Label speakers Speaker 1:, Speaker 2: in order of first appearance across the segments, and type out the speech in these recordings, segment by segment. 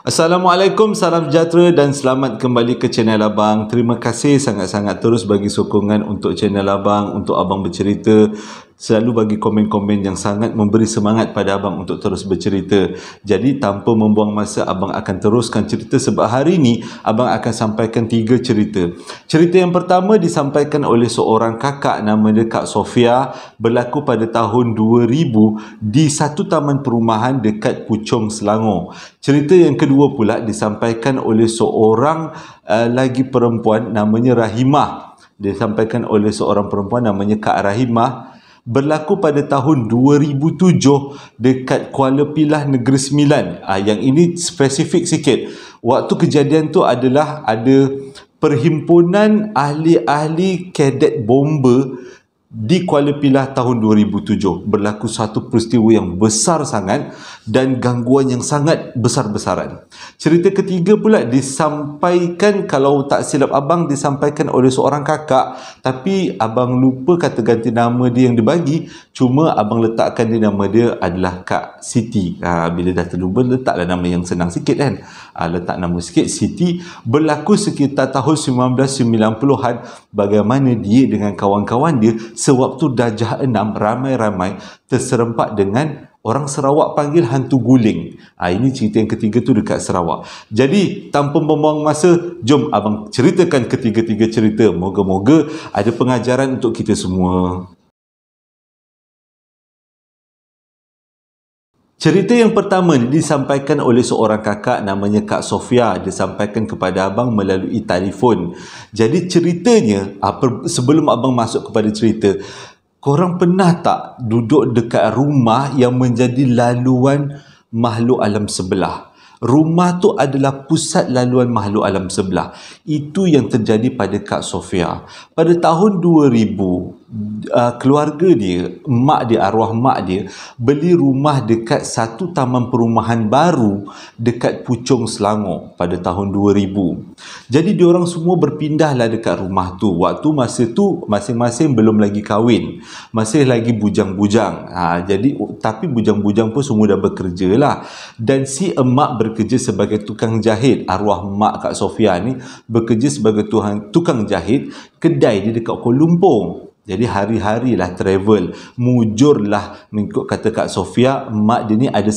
Speaker 1: Assalamualaikum, salam sejahtera dan selamat kembali ke channel Abang. Terima kasih sangat-sangat terus bagi sokongan untuk channel Abang, untuk Abang Bercerita selalu bagi komen-komen yang sangat memberi semangat pada abang untuk terus bercerita. Jadi tanpa membuang masa abang akan teruskan cerita sebab hari ini abang akan sampaikan tiga cerita. Cerita yang pertama disampaikan oleh seorang kakak nama dia Kak Sofia berlaku pada tahun 2000 di satu taman perumahan dekat Puchong Selangor. Cerita yang kedua pula disampaikan oleh seorang uh, lagi perempuan namanya Rahimah. Disampaikan oleh seorang perempuan namanya Kak Rahimah berlaku pada tahun 2007 dekat Kuala Pilah Negeri Sembilan. Ah yang ini spesifik sikit. Waktu kejadian tu adalah ada perhimpunan ahli-ahli kadet bomba di Kuala Pilah tahun 2007 berlaku satu peristiwa yang besar sangat dan gangguan yang sangat besar-besaran. Cerita ketiga pula disampaikan kalau tak silap abang disampaikan oleh seorang kakak tapi abang lupa kata ganti nama dia yang dia bagi cuma abang letakkan dia nama dia adalah Kak Siti ha, bila dah terlupa letaklah nama yang senang sikit kan ha, letak nama sikit Siti berlaku sekitar tahun 1990-an bagaimana dia dengan kawan-kawan dia sewaktu Dajah Enam ramai-ramai terserempak dengan Orang Sarawak panggil hantu guling. Ha, ini cerita yang ketiga tu dekat Sarawak. Jadi, tanpa membuang masa, jom abang ceritakan ketiga-tiga cerita. Moga-moga ada pengajaran untuk kita semua. Cerita yang pertama ini disampaikan oleh seorang kakak namanya Kak Sofia. Dia sampaikan kepada abang melalui telefon. Jadi ceritanya, ah, sebelum abang masuk kepada cerita, korang pernah tak duduk dekat rumah yang menjadi laluan makhluk alam sebelah rumah tu adalah pusat laluan makhluk alam sebelah itu yang terjadi pada Kak Sofia pada tahun uh, keluarga dia, mak dia, arwah mak dia beli rumah dekat satu taman perumahan baru dekat Pucung Selangor pada tahun 2000. Jadi diorang semua berpindahlah dekat rumah tu. Waktu masa tu masing-masing belum lagi kahwin, masih lagi bujang-bujang. Ha, jadi tapi bujang-bujang pun semua dah bekerja lah. Dan si emak berkerja sebagai tukang jahit. Arwah mak Kak Sofia ni bekerja sebagai tukang tukang jahit kedai dia dekat Kuala Lumpur. Jadi hari hari lah travel, mujur lah mengikut kata Kak Sofia, mak dia ni ada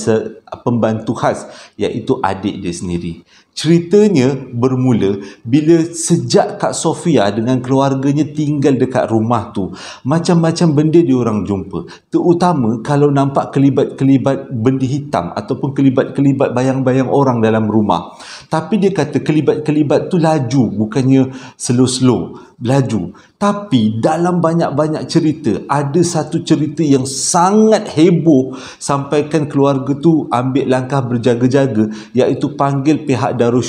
Speaker 1: pembantu khas iaitu adik dia sendiri. Ceritanya bermula bila sejak Kak Sofia dengan keluarganya tinggal dekat rumah tu, macam-macam benda dia orang jumpa. Terutama kalau nampak kelibat-kelibat benda hitam ataupun kelibat-kelibat bayang-bayang orang dalam rumah. Tapi dia kata kelibat-kelibat tu laju, bukannya slow-slow, laju. Tapi dalam banyak-banyak cerita, ada satu cerita yang sangat heboh sampaikan keluarga tu ambil langkah berjaga-jaga, iaitu panggil pihak Darul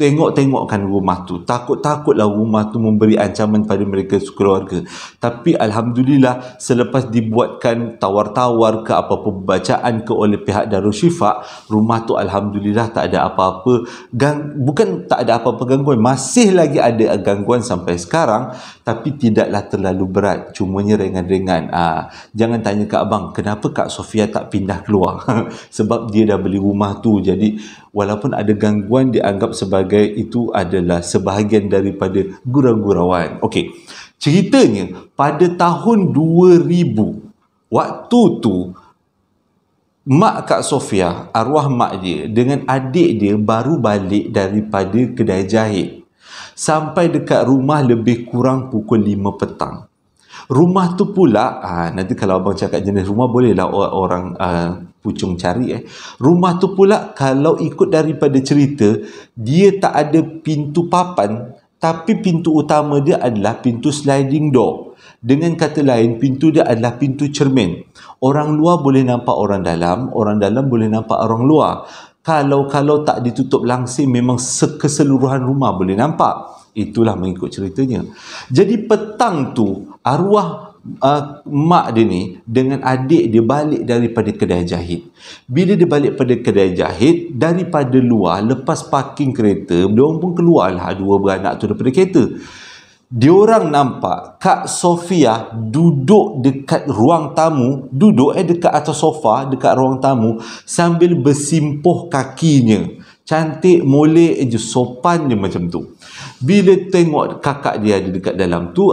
Speaker 1: tengok-tengokkan rumah tu takut-takutlah rumah tu memberi ancaman pada mereka sekeluarga tapi Alhamdulillah selepas dibuatkan tawar-tawar ke apa pembacaan ke oleh pihak Darul Syifa rumah tu Alhamdulillah tak ada apa-apa gang bukan tak ada apa-apa gangguan masih lagi ada gangguan sampai sekarang tapi tidaklah terlalu berat cumanya ringan-ringan ah, jangan tanya Kak Abang kenapa Kak Sofia tak pindah keluar sebab dia dah beli rumah tu jadi walaupun ada gangguan dianggap sebagai sebagai itu adalah sebahagian daripada gurau-gurauan. Okey. Ceritanya pada tahun 2000 waktu tu mak Kak Sofia, arwah mak dia dengan adik dia baru balik daripada kedai jahit. Sampai dekat rumah lebih kurang pukul 5 petang. Rumah tu pula, ha, nanti kalau abang cakap jenis rumah bolehlah orang uh, pucung cari eh rumah tu pula kalau ikut daripada cerita dia tak ada pintu papan tapi pintu utama dia adalah pintu sliding door dengan kata lain pintu dia adalah pintu cermin orang luar boleh nampak orang dalam orang dalam boleh nampak orang luar kalau-kalau tak ditutup langsir memang keseluruhan rumah boleh nampak itulah mengikut ceritanya jadi petang tu arwah uh, mak dia ni dengan adik dia balik daripada kedai jahit. Bila dia balik pada kedai jahit, daripada luar, lepas parking kereta, dia pun keluarlah dua beranak tu daripada kereta. Dia orang nampak Kak Sofia duduk dekat ruang tamu, duduk eh dekat atas sofa dekat ruang tamu sambil bersimpuh kakinya. Cantik molek je sopan je macam tu bila tengok kakak dia ada dekat dalam tu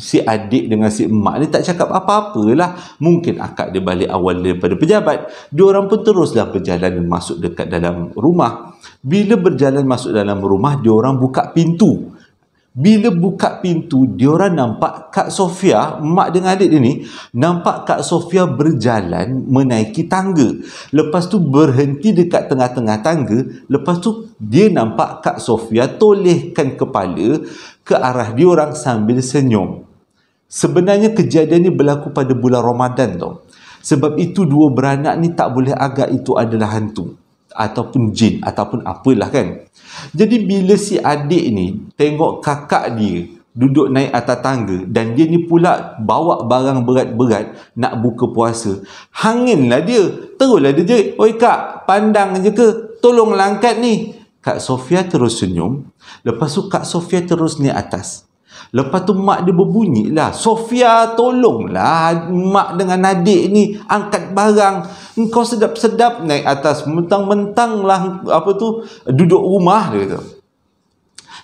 Speaker 1: si adik dengan si emak ni tak cakap apa-apa lah mungkin akak dia balik awal daripada pejabat dia orang pun teruslah berjalan masuk dekat dalam rumah bila berjalan masuk dalam rumah dia orang buka pintu bila buka pintu diorang nampak Kak Sofia mak dengan adik dia ni nampak Kak Sofia berjalan menaiki tangga lepas tu berhenti dekat tengah-tengah tangga lepas tu dia nampak Kak Sofia tolehkan kepala ke arah diorang sambil senyum sebenarnya kejadian ni berlaku pada bulan Ramadan tau sebab itu dua beranak ni tak boleh agak itu adalah hantu ataupun jin ataupun apalah kan jadi bila si adik ni tengok kakak dia duduk naik atas tangga dan dia ni pula bawa barang berat-berat nak buka puasa Hangin lah dia lah dia je. oi kak pandang je ke tolong langkat lah ni Kak Sofia terus senyum lepas tu Kak Sofia terus naik atas Lepas tu mak dia berbunyi lah. Sofia tolonglah mak dengan adik ni angkat barang. Engkau sedap-sedap naik atas. Mentang-mentang lah apa tu, duduk rumah dia kata.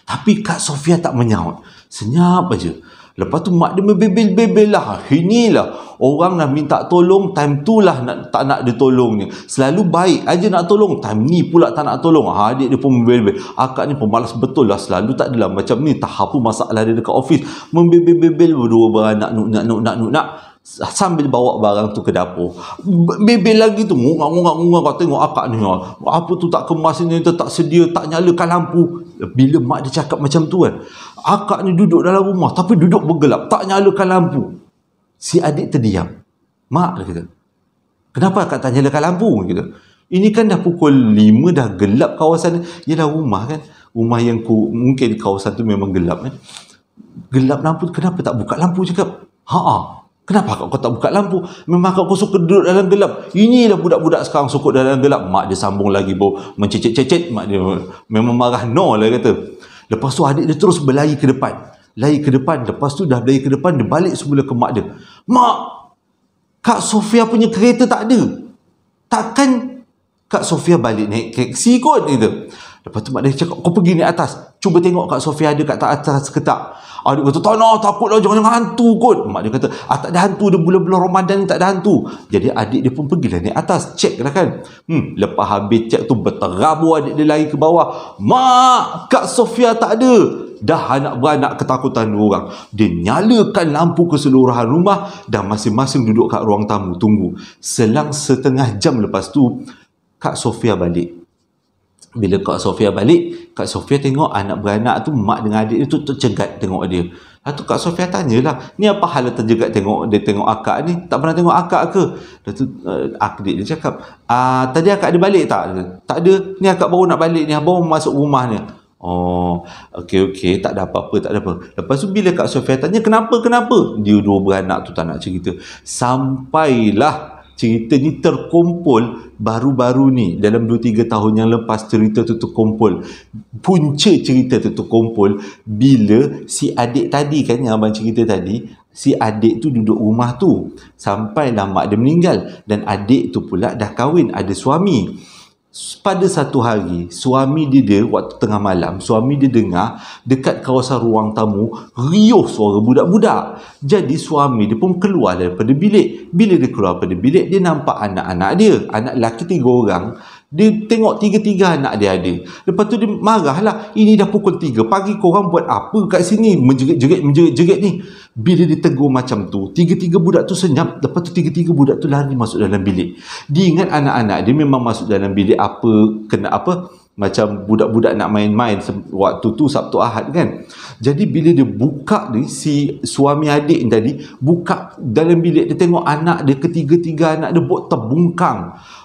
Speaker 1: Tapi Kak Sofia tak menyahut, Senyap aja. Lepas tu mak dia bebel-bebel lah. Inilah orang nak minta tolong, time tu lah nak, tak nak dia tolong ni. Selalu baik aja nak tolong, time ni pula tak nak tolong. Ha, adik dia pun bebel-bebel. Akak ni pemalas betul lah. Selalu tak adalah macam ni. Tahap pun masalah dia dekat ofis. Membebel-bebel berdua beranak nak nak nak nak nak sambil bawa barang tu ke dapur bebel lagi tu ngungak-ngungak-ngungak kau tengok akak ni oh. apa tu tak kemas ni tu tak sedia tak nyalakan lampu bila mak dia cakap macam tu kan akak ni duduk dalam rumah tapi duduk bergelap tak nyalakan lampu si adik terdiam mak dia kata kenapa akak tak nyalakan lampu kata, ini kan dah pukul 5 dah gelap kawasan ni ialah rumah kan rumah yang ku mungkin kawasan tu memang gelap kan gelap lampu kenapa tak buka lampu cakap haa Kenapa kau, kau tak buka lampu? Memang kau suka duduk dalam gelap. Inilah budak-budak sekarang suka dalam gelap. Mak dia sambung lagi bau mencecit-cecit. Mak dia memang marah no lah kata. Lepas tu adik dia terus berlari ke depan. Lari ke depan. Lepas tu dah berlari ke depan. Dia balik semula ke mak dia. Mak! Kak Sofia punya kereta tak ada. Takkan Kak Sofia balik naik teksi kot? Kata. Lepas tu mak dia cakap, kau pergi ni atas. Cuba tengok kat Sofia ada kat atas ke tak. Adik kata, tak nak, takut lah. Jangan-jangan hantu kot. Mak dia kata, ah, tak ada hantu. Dia bulan-bulan Ramadan tak ada hantu. Jadi adik dia pun pergilah ni atas. Cek lah kan. Hmm, lepas habis cek tu, berterabu adik dia lari ke bawah. Mak, kat Sofia tak ada. Dah anak-beranak ketakutan dua orang. Dia nyalakan lampu keseluruhan rumah dan masing-masing duduk kat ruang tamu. Tunggu. Selang setengah jam lepas tu, Kak Sofia balik bila Kak Sofia balik, Kak Sofia tengok anak beranak tu, mak dengan adik tu tercegat tengok dia. Lepas tu Kak Sofia lah, ni apa hal terjegat tengok dia tengok akak ni? Tak pernah tengok akak ke? Lepas tu uh, adik dia cakap, ah, tadi akak ada balik tak? Tak ada. Ni akak baru nak balik ni, baru masuk rumah ni. Oh, okey okey, tak ada apa-apa, tak ada apa. Lepas tu bila Kak Sofia tanya, kenapa kenapa? Dia dua beranak tu tak nak cerita. Sampailah cerita ni terkumpul baru-baru ni dalam 2-3 tahun yang lepas cerita tu terkumpul punca cerita tu terkumpul bila si adik tadi kan yang abang cerita tadi si adik tu duduk rumah tu sampailah mak dia meninggal dan adik tu pula dah kahwin ada suami pada satu hari suami dia waktu tengah malam suami dia dengar dekat kawasan ruang tamu riuh suara budak-budak jadi suami dia pun keluar daripada bilik bila dia keluar daripada bilik dia nampak anak-anak dia anak lelaki tiga orang dia tengok tiga-tiga anak dia ada. Lepas tu dia marahlah. Ini dah pukul tiga. Pagi korang buat apa kat sini? Menjerit-jerit, menjerit-jerit ni. Bila dia tegur macam tu, tiga-tiga budak tu senyap. Lepas tu tiga-tiga budak tu lari masuk dalam bilik. Dia ingat anak-anak dia memang masuk dalam bilik apa, kena apa. Macam budak-budak nak main-main waktu tu Sabtu Ahad kan. Jadi bila dia buka ni, si suami adik tadi, buka dalam bilik dia tengok anak dia, ketiga-tiga anak dia buat terbungkang.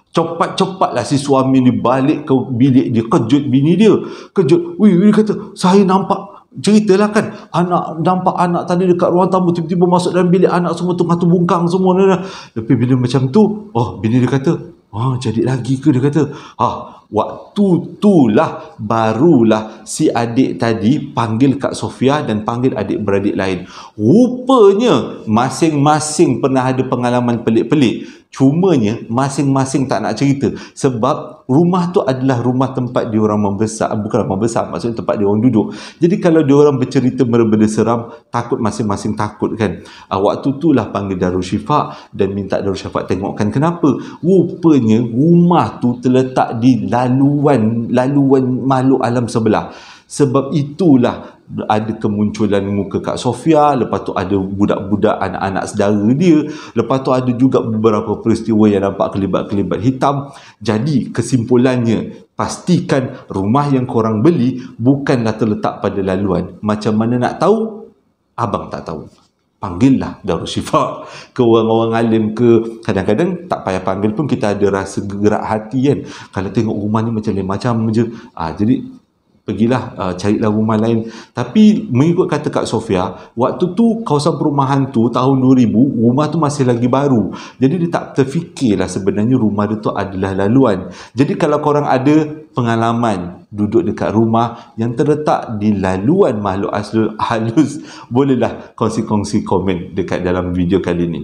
Speaker 1: Cepat-cepatlah si suami ni balik ke bilik dia. Kejut bini dia. Kejut. Wih, dia kata, saya nampak ceritalah kan anak nampak anak tadi dekat ruang tamu tiba-tiba masuk dalam bilik anak semua tengah tu bungkang semua ni tapi bila macam tu oh bini dia kata ha oh, jadi lagi ke dia kata ha ah, waktu tu lah barulah si adik tadi panggil Kak Sofia dan panggil adik-beradik lain rupanya masing-masing pernah ada pengalaman pelik-pelik Cumanya masing-masing tak nak cerita sebab rumah tu adalah rumah tempat dia orang membesar bukan membesar maksudnya tempat dia orang duduk. Jadi kalau dia orang bercerita benda-benda seram takut masing-masing takut kan. Uh, waktu tu lah panggil Darul Syifa dan minta Darul Syifa tengokkan kenapa. Rupanya rumah tu terletak di laluan laluan makhluk alam sebelah. Sebab itulah ada kemunculan muka Kak Sofia lepas tu ada budak-budak anak-anak saudara dia lepas tu ada juga beberapa peristiwa yang nampak kelibat-kelibat hitam jadi kesimpulannya pastikan rumah yang korang beli bukanlah terletak pada laluan macam mana nak tahu abang tak tahu panggillah Darul Syifa ke orang-orang alim ke kadang-kadang tak payah panggil pun kita ada rasa gerak hati kan kalau tengok rumah ni macam lain macam je ha, jadi pergilah uh, carilah rumah lain tapi mengikut kata Kak Sofia waktu tu kawasan perumahan tu tahun 2000 rumah tu masih lagi baru jadi dia tak terfikirlah sebenarnya rumah dia tu adalah laluan jadi kalau korang ada pengalaman duduk dekat rumah yang terletak di laluan makhluk asli halus bolehlah kongsi-kongsi komen dekat dalam video kali ni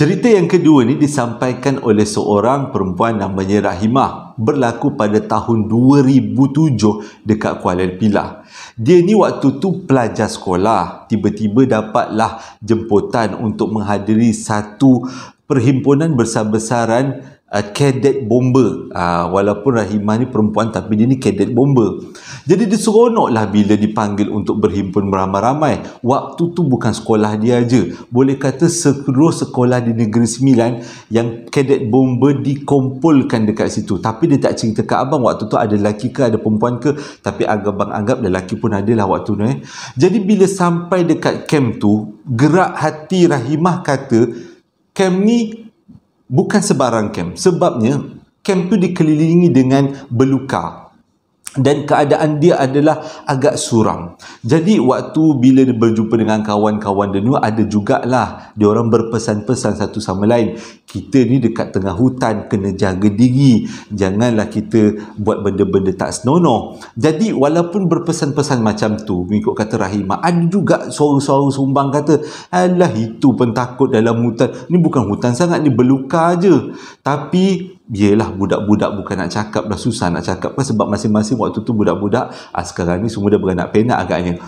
Speaker 1: Cerita yang kedua ni disampaikan oleh seorang perempuan namanya Rahimah berlaku pada tahun 2007 dekat Kuala Pilah. Dia ni waktu tu pelajar sekolah, tiba-tiba dapatlah jemputan untuk menghadiri satu perhimpunan besar-besaran uh, cadet bomber. Uh, walaupun Rahimah ni perempuan tapi dia ni cadet bomber. Jadi dia seronoklah bila dipanggil untuk berhimpun beramai-ramai. Waktu tu bukan sekolah dia aja. Boleh kata seluruh sekolah di Negeri Sembilan yang kadet bomba dikumpulkan dekat situ. Tapi dia tak cerita ke abang waktu tu ada lelaki ke ada perempuan ke. Tapi abang anggap lelaki pun ada lah waktu tu. Eh. Jadi bila sampai dekat kem tu, gerak hati Rahimah kata kem ni bukan sebarang kem. Sebabnya kem tu dikelilingi dengan belukar dan keadaan dia adalah agak suram. Jadi waktu bila dia berjumpa dengan kawan-kawan dia ni ada jugalah dia orang berpesan-pesan satu sama lain. Kita ni dekat tengah hutan kena jaga diri. Janganlah kita buat benda-benda tak senonoh. Jadi walaupun berpesan-pesan macam tu mengikut kata Rahimah ada juga suara-suara sumbang kata alah itu pentakut dalam hutan. Ni bukan hutan sangat ni belukar aje. Tapi biarlah budak-budak bukan nak cakap dah susah nak cakap kan sebab masing-masing waktu tu budak-budak ah, sekarang ni semua dah beranak penak agaknya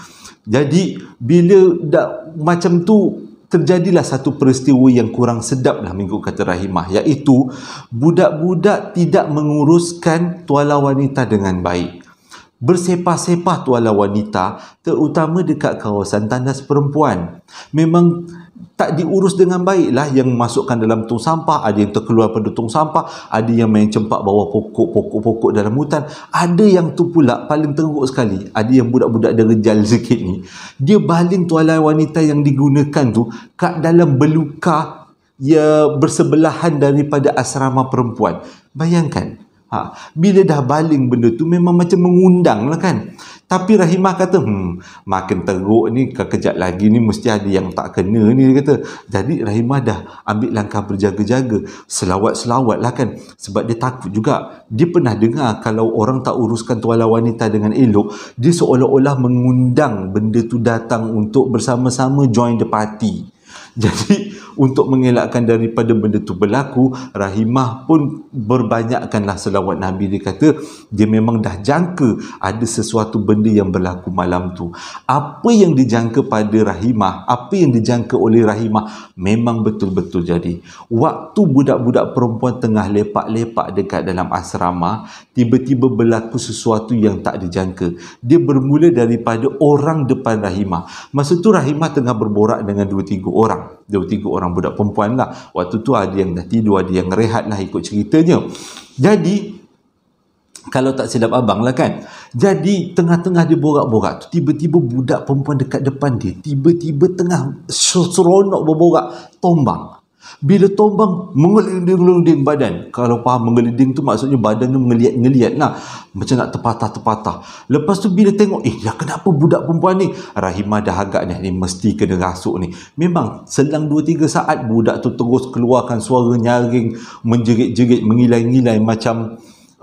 Speaker 1: jadi bila dah macam tu terjadilah satu peristiwa yang kurang sedap lah minggu kata Rahimah iaitu budak-budak tidak menguruskan tuala wanita dengan baik bersepah-sepah tuala wanita terutama dekat kawasan tandas perempuan memang tak diurus dengan baik lah yang masukkan dalam tong sampah ada yang terkeluar pada tong sampah ada yang main cempak bawah pokok-pokok-pokok dalam hutan ada yang tu pula paling teruk sekali ada yang budak-budak derejal sikit ni dia baling tuala wanita yang digunakan tu kat dalam beluka ia ya, bersebelahan daripada asrama perempuan bayangkan Ha, bila dah baling benda tu memang macam mengundang lah kan. Tapi Rahimah kata, hmm, makin teruk ni, kekejap lagi ni mesti ada yang tak kena ni dia kata. Jadi Rahimah dah ambil langkah berjaga-jaga. Selawat-selawat lah kan. Sebab dia takut juga. Dia pernah dengar kalau orang tak uruskan tuala wanita dengan elok, dia seolah-olah mengundang benda tu datang untuk bersama-sama join the party. Jadi untuk mengelakkan daripada benda tu berlaku Rahimah pun berbanyakkanlah selawat Nabi dia kata dia memang dah jangka ada sesuatu benda yang berlaku malam tu apa yang dijangka pada Rahimah apa yang dijangka oleh Rahimah memang betul-betul jadi waktu budak-budak perempuan tengah lepak-lepak dekat dalam asrama tiba-tiba berlaku sesuatu yang tak dijangka dia bermula daripada orang depan Rahimah masa tu Rahimah tengah berborak dengan dua tiga orang dua tiga orang seorang budak perempuan lah waktu tu ada yang dah tidur ada yang rehat lah ikut ceritanya jadi kalau tak silap abang lah kan jadi tengah-tengah dia borak-borak tu tiba-tiba budak perempuan dekat depan dia tiba-tiba tengah seronok berborak tombang bila tombang mengelinding-linding badan. Kalau faham mengelinding tu maksudnya badan tu mengeliat-ngeliat lah. Macam nak terpatah-terpatah. Lepas tu bila tengok, eh dah ya, kenapa budak perempuan ni? Rahimah dah agak ni, ni mesti kena rasuk ni. Memang selang 2-3 saat budak tu terus keluarkan suara nyaring, menjerit-jerit, mengilai-ngilai macam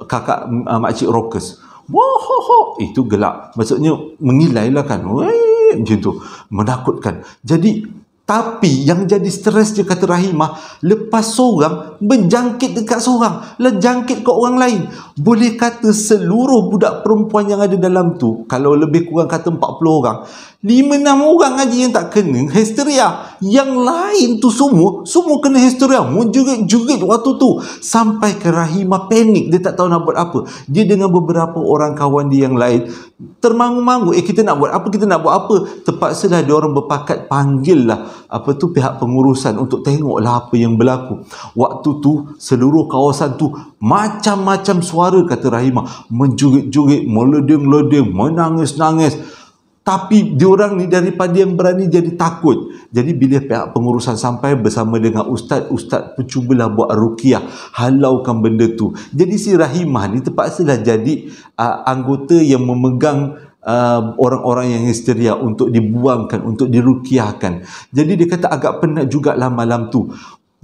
Speaker 1: kakak uh, ah, makcik rokes. Wohoho, itu gelap. Maksudnya mengilailah kan. Wey, macam tu. Menakutkan. Jadi tapi yang jadi stres dia kata Rahimah, lepas seorang menjangkit dekat seorang, lejangkit ke orang lain. Boleh kata seluruh budak perempuan yang ada dalam tu, kalau lebih kurang kata 40 orang, 5 6 orang aja yang tak kena histeria. Yang lain tu semua semua kena histeria. Menjerit-jerit waktu tu sampai ke Rahima panik dia tak tahu nak buat apa. Dia dengan beberapa orang kawan dia yang lain termangu-mangu eh kita nak buat apa kita nak buat apa terpaksa lah dia orang berpakat panggil lah apa tu pihak pengurusan untuk tengok lah apa yang berlaku. Waktu tu seluruh kawasan tu macam-macam suara kata Rahima menjerit-jerit meleding-leding menangis-nangis tapi diorang ni daripada yang berani jadi takut. Jadi bila pihak pengurusan sampai bersama dengan ustaz, ustaz pun cubalah buat rukiah. Halaukan benda tu. Jadi si Rahimah ni terpaksalah jadi uh, anggota yang memegang Uh, orang-orang yang histeria untuk dibuangkan, untuk dirukiahkan. Jadi dia kata agak penat jugalah malam tu.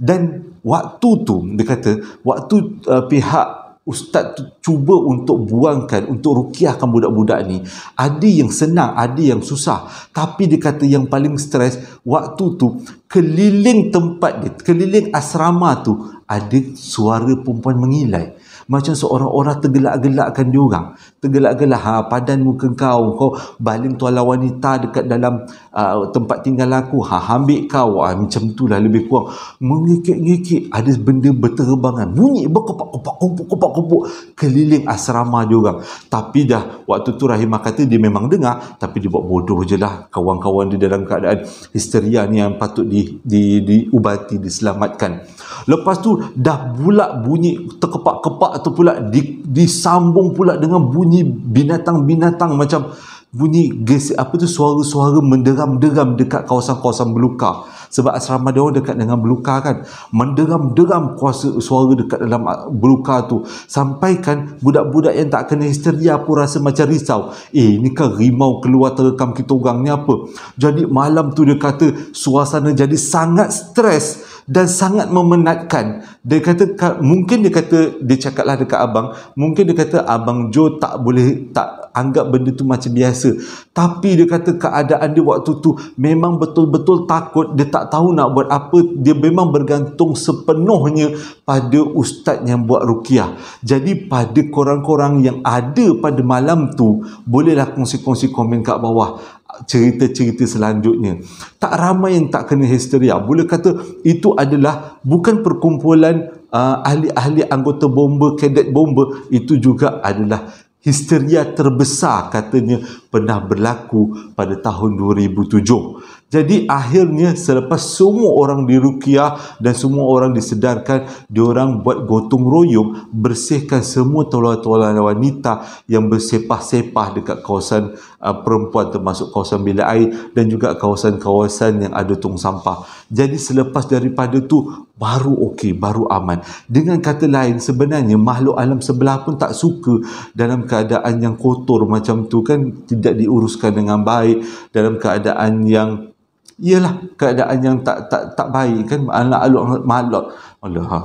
Speaker 1: Dan waktu tu, dia kata, waktu uh, pihak Ustaz tu cuba untuk buangkan, untuk rukiahkan budak-budak ni. Ada yang senang, ada yang susah. Tapi dia kata yang paling stres, waktu tu keliling tempat dia, keliling asrama tu, ada suara perempuan mengilai. Macam seorang orang tergelak-gelakkan dia orang. Tergelak-gelak, ha, padan muka kau, kau baling tuala wanita dekat dalam uh, tempat tinggal aku, ha, ambil kau, ha, macam itulah lebih kurang. Mengikik-ngikik, ada benda berterbangan. Bunyi berkepak-kepak-kepak-kepak keliling asrama dia orang. Tapi dah, waktu tu Rahimah kata dia memang dengar, tapi dia buat bodoh je lah. Kawan-kawan dia dalam keadaan histeria ni yang patut di, di, di, diubati, diselamatkan. Lepas tu, dah bulat bunyi terkepak-kepak atau pula di, disambung pula dengan bunyi binatang-binatang macam bunyi gesi, apa tu suara-suara menderam-deram dekat kawasan-kawasan belukar sebab asrama dia dekat dengan belukar kan menderam-deram kuasa suara dekat dalam ah, belukar tu sampaikan budak-budak yang tak kena histeria pun rasa macam risau eh ni kan rimau keluar terekam kita orang ni apa jadi malam tu dia kata suasana jadi sangat stres dan sangat memenatkan. Dia kata mungkin dia kata dia cakaplah dekat abang, mungkin dia kata abang Jo tak boleh tak anggap benda tu macam biasa. Tapi dia kata keadaan dia waktu tu memang betul-betul takut, dia tak tahu nak buat apa, dia memang bergantung sepenuhnya pada ustaz yang buat rukiah. Jadi pada korang-korang yang ada pada malam tu, bolehlah kongsi-kongsi komen kat bawah cerita-cerita selanjutnya. Tak ramai yang tak kena histeria. Boleh kata itu adalah bukan perkumpulan uh, ahli-ahli anggota bomba, kadet bomba, itu juga adalah histeria terbesar katanya pernah berlaku pada tahun 2007. Jadi akhirnya selepas semua orang dirukiah dan semua orang disedarkan, diorang buat gotong royong bersihkan semua tuala-tuala wanita yang bersepah-sepah dekat kawasan uh, perempuan termasuk kawasan bilik air dan juga kawasan-kawasan yang ada tong sampah. Jadi selepas daripada tu baru okey, baru aman. Dengan kata lain sebenarnya makhluk alam sebelah pun tak suka dalam keadaan yang kotor macam tu kan tidak diuruskan dengan baik dalam keadaan yang ialah keadaan yang tak tak tak baik kan anak alu makhluk Allah ha.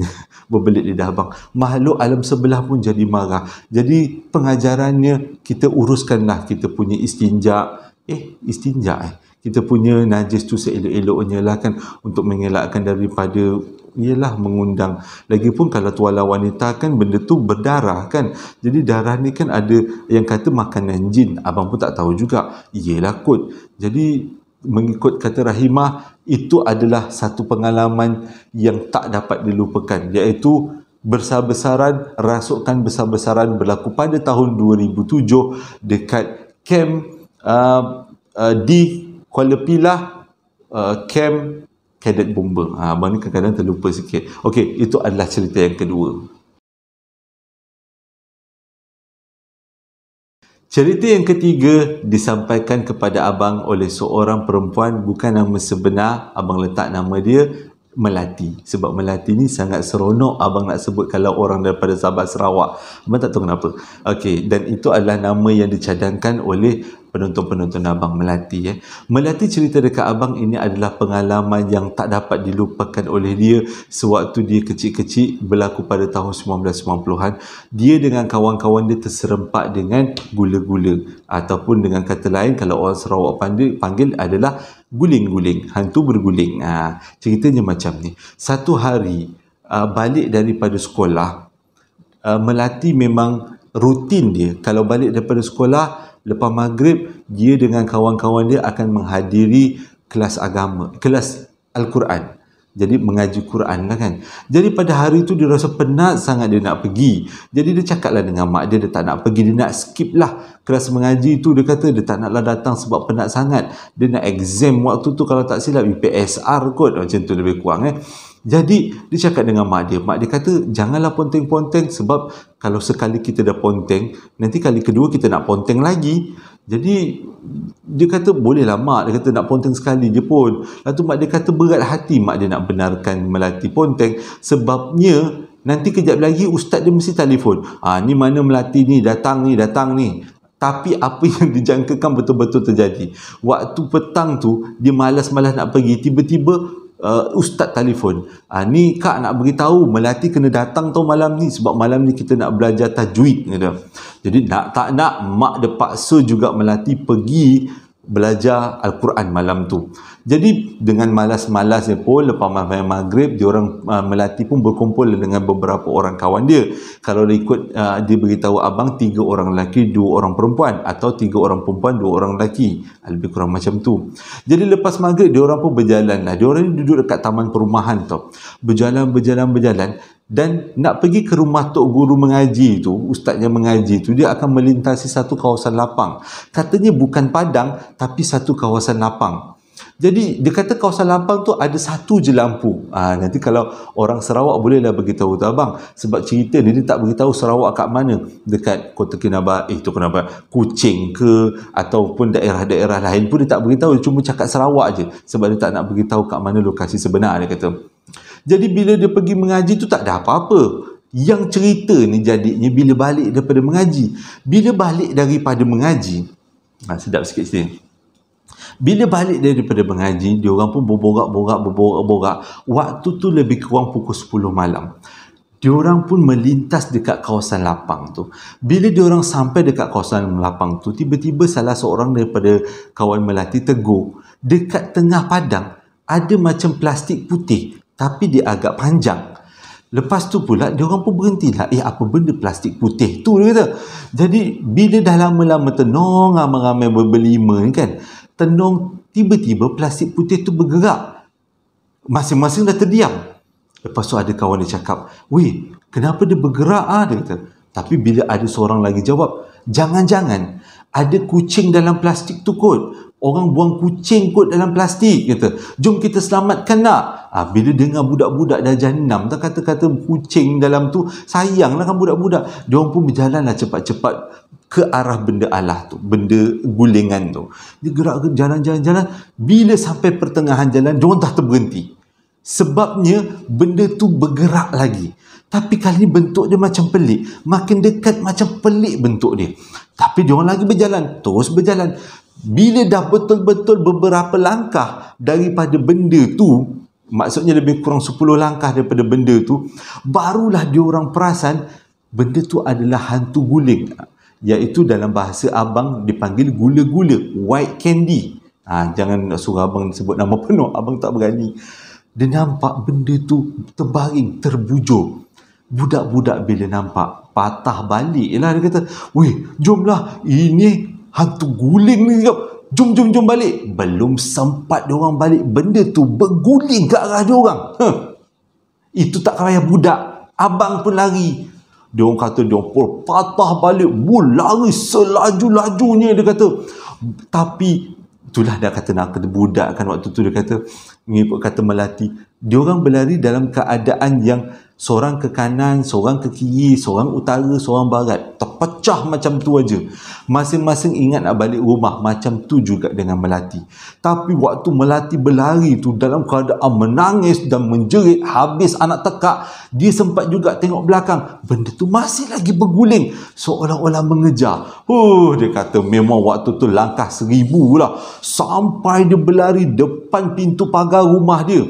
Speaker 1: berbelit lidah abang makhluk alam sebelah pun jadi marah jadi pengajarannya kita uruskanlah kita punya istinja eh istinja eh kita punya najis tu seelok-eloknya lah kan untuk mengelakkan daripada ialah mengundang lagipun kalau tuala wanita kan benda tu berdarah kan jadi darah ni kan ada yang kata makanan jin abang pun tak tahu juga Iyalah kot jadi mengikut kata rahimah itu adalah satu pengalaman yang tak dapat dilupakan iaitu besar-besaran rasukan besar-besaran berlaku pada tahun 2007 dekat camp uh, uh, di Kuala Pilah uh, camp Cadet Bomber. Ha, ah, abang ni kadang-kadang terlupa sikit. Okey, itu adalah cerita yang kedua. Cerita yang ketiga disampaikan kepada abang oleh seorang perempuan bukan nama sebenar abang letak nama dia Melati sebab Melati ni sangat seronok abang nak sebut kalau orang daripada Sabah Sarawak abang tak tahu kenapa okey dan itu adalah nama yang dicadangkan oleh penonton-penonton Abang Melati. Eh. Melati cerita dekat Abang ini adalah pengalaman yang tak dapat dilupakan oleh dia sewaktu dia kecil-kecil berlaku pada tahun 1990-an. Dia dengan kawan-kawan dia terserempak dengan gula-gula ataupun dengan kata lain kalau orang Sarawak panggil, panggil adalah guling-guling, hantu berguling. Ha, ceritanya macam ni. Satu hari uh, balik daripada sekolah, uh, Melati memang rutin dia kalau balik daripada sekolah lepas maghrib dia dengan kawan-kawan dia akan menghadiri kelas agama kelas Al-Quran jadi mengaji Quran lah kan jadi pada hari itu dia rasa penat sangat dia nak pergi jadi dia cakap lah dengan mak dia dia tak nak pergi dia nak skip lah kelas mengaji itu. dia kata dia tak nak datang sebab penat sangat dia nak exam waktu tu kalau tak silap UPSR kot macam tu lebih kurang eh jadi dia cakap dengan mak dia, mak dia kata janganlah ponteng-ponteng sebab kalau sekali kita dah ponteng, nanti kali kedua kita nak ponteng lagi. Jadi dia kata bolehlah mak, dia kata nak ponteng sekali je pun. Lalu mak dia kata berat hati mak dia nak benarkan Melati ponteng sebabnya nanti kejap lagi ustaz dia mesti telefon. Ah ni mana Melati ni datang ni datang ni. Tapi apa yang dijangkakan betul-betul terjadi. Waktu petang tu, dia malas-malas nak pergi. Tiba-tiba, uh, ustaz telefon uh, ni kak nak beritahu melati kena datang tau malam ni sebab malam ni kita nak belajar tajwid jadi nak tak nak mak dia paksa juga melati pergi belajar Al-Quran malam tu. Jadi dengan malas-malasnya pun lepas malam maghrib dia orang uh, melati pun berkumpul dengan beberapa orang kawan dia. Kalau dia ikut uh, dia beritahu abang tiga orang lelaki, dua orang perempuan atau tiga orang perempuan, dua orang lelaki. Lebih kurang macam tu. Jadi lepas maghrib dia orang pun berjalan lah. Dia orang duduk dekat taman perumahan tu. Berjalan, berjalan, berjalan dan nak pergi ke rumah tok guru mengaji tu ustaznya mengaji tu dia akan melintasi satu kawasan lapang katanya bukan padang tapi satu kawasan lapang jadi dia kata kawasan lapang tu ada satu je lampu. Ah ha, nanti kalau orang Sarawak bolehlah bagi tahu tu abang sebab cerita ni dia tak bagi tahu Sarawak kat mana dekat Kota Kinabalu eh tu Kinabalu Kuching ke ataupun daerah-daerah lain pun dia tak bagi tahu dia cuma cakap Sarawak je sebab dia tak nak bagi tahu kat mana lokasi sebenar dia kata. Jadi bila dia pergi mengaji tu tak ada apa-apa. Yang cerita ni jadinya bila balik daripada mengaji. Bila balik daripada mengaji, ha, sedap sikit sini. Bila balik daripada mengaji, dia orang pun berborak-borak, berborak-borak. Waktu tu lebih kurang pukul 10 malam. Orang pun melintas dekat kawasan lapang tu. Bila orang sampai dekat kawasan lapang tu, tiba-tiba salah seorang daripada kawan melati tegur. Dekat tengah padang, ada macam plastik putih tapi dia agak panjang lepas tu pula dia orang pun berhenti lah eh apa benda plastik putih tu dia kata jadi bila dah lama-lama tenung ramai-ramai berlima ni kan tenung tiba-tiba plastik putih tu bergerak masing-masing dah terdiam lepas tu ada kawan dia cakap weh kenapa dia bergerak ah dia kata tapi bila ada seorang lagi jawab jangan-jangan ada kucing dalam plastik tu kot Orang buang kucing kot dalam plastik kata. Jom kita selamatkan nak. Ha, bila dengar budak-budak dah jenam tak kata-kata kucing dalam tu sayanglah kan budak-budak. Diorang pun berjalanlah cepat-cepat ke arah benda Allah tu, benda gulingan tu. Dia gerak ke jalan-jalan-jalan bila sampai pertengahan jalan diorang dah terberhenti. Sebabnya benda tu bergerak lagi. Tapi kali ni bentuk dia macam pelik. Makin dekat macam pelik bentuk dia. Tapi dia lagi berjalan. Terus berjalan bila dah betul-betul beberapa langkah daripada benda tu maksudnya lebih kurang 10 langkah daripada benda tu barulah dia orang perasan benda tu adalah hantu guling iaitu dalam bahasa abang dipanggil gula-gula white candy ha, jangan suruh abang sebut nama penuh abang tak berani dia nampak benda tu terbaring terbujur budak-budak bila nampak patah balik lah dia kata weh jomlah ini hantu guling ni jom jom jom, jom balik belum sempat dia orang balik benda tu berguling ke arah dia orang huh. Ha. itu tak kaya budak abang pun lari dia orang kata dia pun patah balik bul lari selaju-lajunya dia kata tapi itulah dia kata nak kena budak kan waktu tu dia kata mengikut kata melati dia orang berlari dalam keadaan yang seorang ke kanan, seorang ke kiri, seorang utara, seorang barat. Terpecah macam tu aja. Masing-masing ingat nak balik rumah macam tu juga dengan Melati. Tapi waktu Melati berlari tu dalam keadaan menangis dan menjerit habis anak tekak, dia sempat juga tengok belakang. Benda tu masih lagi berguling seolah-olah mengejar. Huh, oh, dia kata memang waktu tu langkah seribu lah. Sampai dia berlari depan pintu pagar rumah dia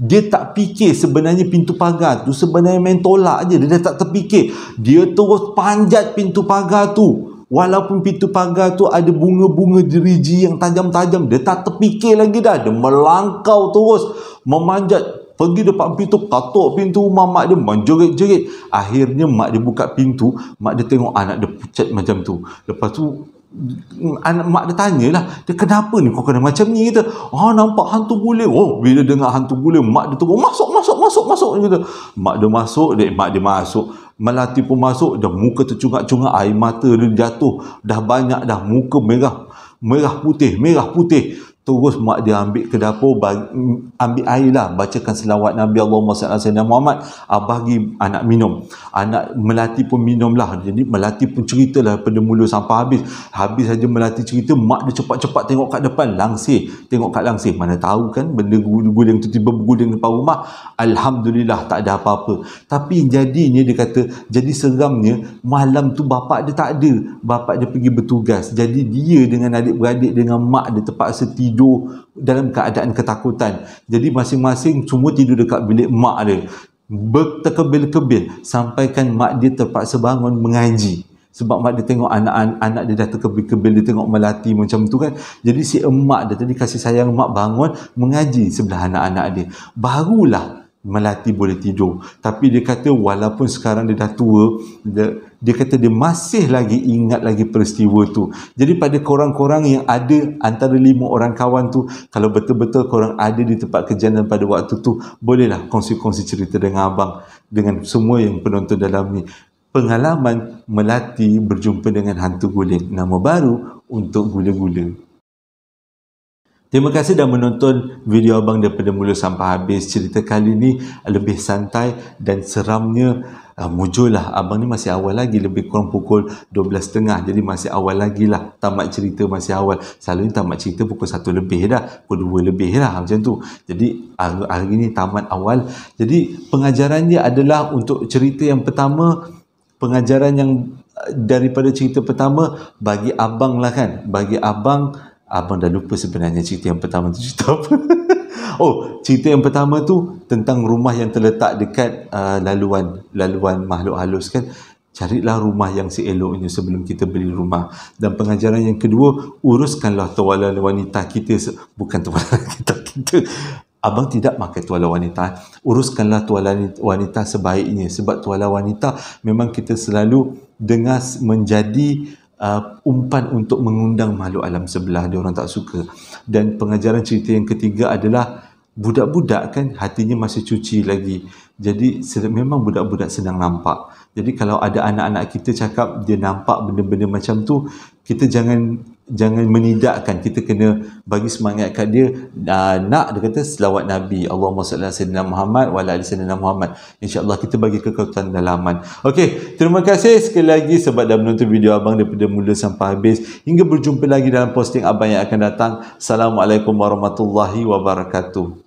Speaker 1: dia tak fikir sebenarnya pintu pagar tu sebenarnya main tolak je dia dah tak terfikir dia terus panjat pintu pagar tu walaupun pintu pagar tu ada bunga-bunga jeriji yang tajam-tajam dia tak terfikir lagi dah dia melangkau terus memanjat pergi depan pintu katok pintu rumah mak dia menjerit-jerit akhirnya mak dia buka pintu mak dia tengok anak dia pucat macam tu lepas tu anak mak dia tanya lah dia kenapa ni kau kena macam ni kita oh ah, nampak hantu bule oh bila dengar hantu bule mak dia tunggu masuk masuk masuk masuk gitu. mak dia masuk dia mak dia masuk melati pun masuk dah muka tercungak-cungak air mata dia jatuh dah banyak dah muka merah merah putih merah putih terus mak dia ambil ke dapur bagi, ambil air lah bacakan selawat Nabi Allah SAW dan Muhammad ah, bagi anak minum anak melati pun minum lah jadi melati pun cerita lah daripada mula sampai habis habis saja melati cerita mak dia cepat-cepat tengok kat depan langsir tengok kat langsir mana tahu kan benda guling tu tiba berguling depan rumah Alhamdulillah tak ada apa-apa tapi jadinya dia kata jadi seramnya malam tu bapak dia tak ada bapak dia pergi bertugas jadi dia dengan adik-beradik dengan mak dia terpaksa tidur tidur dalam keadaan ketakutan. Jadi masing-masing semua tidur dekat bilik mak dia. Berterkebil-kebil sampaikan mak dia terpaksa bangun mengaji. Sebab mak dia tengok anak-anak dia dah terkebil-kebil, dia tengok melati macam tu kan. Jadi si emak dia tadi kasih sayang mak bangun mengaji sebelah anak-anak dia. Barulah Melati boleh tidur. Tapi dia kata walaupun sekarang dia dah tua, dia, dia kata dia masih lagi ingat lagi peristiwa tu. Jadi pada korang-korang yang ada antara lima orang kawan tu, kalau betul-betul korang ada di tempat kejadian pada waktu tu, bolehlah kongsi-kongsi cerita dengan abang, dengan semua yang penonton dalam ni. Pengalaman Melati berjumpa dengan hantu guling. Nama baru untuk gula-gula. Terima kasih dah menonton video abang daripada mula sampai habis. Cerita kali ni lebih santai dan seramnya uh, ah, mujur lah. Abang ni masih awal lagi. Lebih kurang pukul 12.30. Jadi masih awal lagi lah. Tamat cerita masih awal. Selalunya tamat cerita pukul 1 lebih dah. Pukul 2 lebih lah macam tu. Jadi hari, ah, hari ni tamat awal. Jadi pengajaran dia adalah untuk cerita yang pertama. Pengajaran yang ah, daripada cerita pertama bagi abang lah kan. Bagi abang... Abang dah lupa sebenarnya cerita yang pertama tu cerita apa. oh, cerita yang pertama tu tentang rumah yang terletak dekat uh, laluan laluan makhluk halus kan. Carilah rumah yang seeloknya sebelum kita beli rumah. Dan pengajaran yang kedua, uruskanlah tuala wanita kita. Bukan tuala wanita kita. Abang tidak pakai tuala wanita. Uruskanlah tuala wanita sebaiknya. Sebab tuala wanita memang kita selalu dengar menjadi uh, umpan untuk mengundang makhluk alam sebelah dia orang tak suka dan pengajaran cerita yang ketiga adalah budak-budak kan hatinya masih cuci lagi jadi memang budak-budak sedang nampak jadi kalau ada anak-anak kita cakap dia nampak benda-benda macam tu kita jangan jangan menidakkan kita kena bagi semangat kat dia uh, nak dia kata selawat Nabi Allahumma salli ala Sayyidina Muhammad wa ala ali Sayyidina Muhammad insyaAllah kita bagi kekuatan dalaman ok terima kasih sekali lagi sebab dah menonton video abang daripada mula sampai habis hingga berjumpa lagi dalam posting abang yang akan datang Assalamualaikum warahmatullahi wabarakatuh